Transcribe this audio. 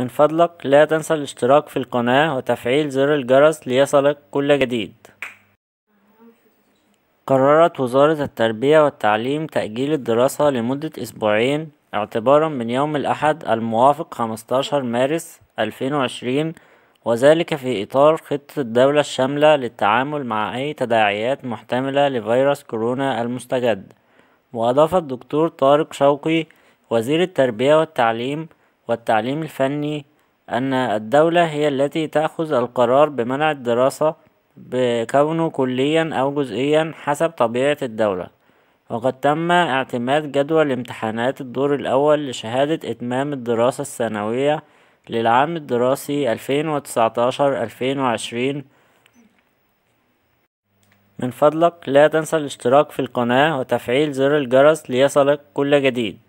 من فضلك لا تنسى الاشتراك في القناة وتفعيل زر الجرس ليصلك كل جديد قررت وزارة التربية والتعليم تأجيل الدراسة لمدة أسبوعين اعتبارا من يوم الأحد الموافق 15 مارس 2020 وذلك في إطار خطة الدولة الشاملة للتعامل مع أي تداعيات محتملة لفيروس كورونا المستجد وأضاف الدكتور طارق شوقي وزير التربية والتعليم والتعليم الفني أن الدولة هي التي تأخذ القرار بمنع الدراسة بكونه كليا أو جزئيا حسب طبيعة الدولة وقد تم اعتماد جدول امتحانات الدور الأول لشهادة إتمام الدراسة الثانوية للعام الدراسي 2019-2020 من فضلك لا تنسى الاشتراك في القناة وتفعيل زر الجرس ليصلك كل جديد